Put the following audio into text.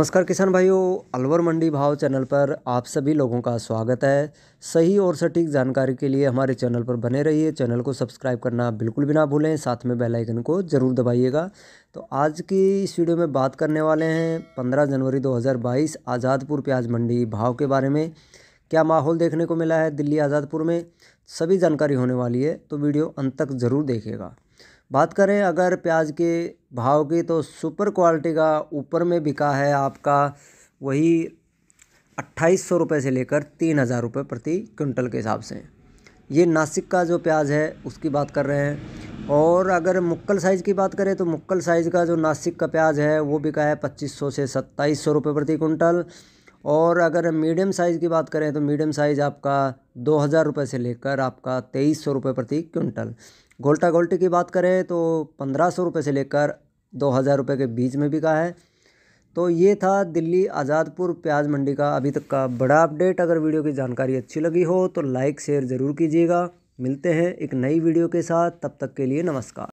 नमस्कार किसान भाइयों अलवर मंडी भाव चैनल पर आप सभी लोगों का स्वागत है सही और सटीक जानकारी के लिए हमारे चैनल पर बने रहिए चैनल को सब्सक्राइब करना बिल्कुल भी ना भूलें साथ में बेल आइकन को ज़रूर दबाइएगा तो आज की इस वीडियो में बात करने वाले हैं 15 जनवरी 2022 आज़ादपुर प्याज मंडी भाव के बारे में क्या माहौल देखने को मिला है दिल्ली आज़ादपुर में सभी जानकारी होने वाली है तो वीडियो अंत तक ज़रूर देखेगा बात करें अगर प्याज के भाव की तो सुपर क्वालिटी का ऊपर में बिका है आपका वही अट्ठाईस सौ रुपये से लेकर तीन हज़ार रुपये प्रति क्विंटल के हिसाब से ये नासिक का जो प्याज है उसकी बात कर रहे हैं और अगर मुक्कल साइज़ की बात करें तो मुक्कल साइज़ का जो नासिक का प्याज है वो बिका है पच्चीस सौ से सत्ताईस सौ रुपये प्रति कुंटल और अगर मीडियम साइज़ की बात करें तो मीडियम साइज़ आपका दो हज़ार रुपये से लेकर आपका तेईस सौ रुपये प्रति क्विंटल गोल्टा गोल्टी की बात करें तो पंद्रह सौ रुपये से लेकर दो हज़ार रुपये के बीच में बिका है तो ये था दिल्ली आज़ादपुर प्याज मंडी का अभी तक का बड़ा अपडेट अगर वीडियो की जानकारी अच्छी लगी हो तो लाइक शेयर ज़रूर कीजिएगा मिलते हैं एक नई वीडियो के साथ तब तक के लिए नमस्कार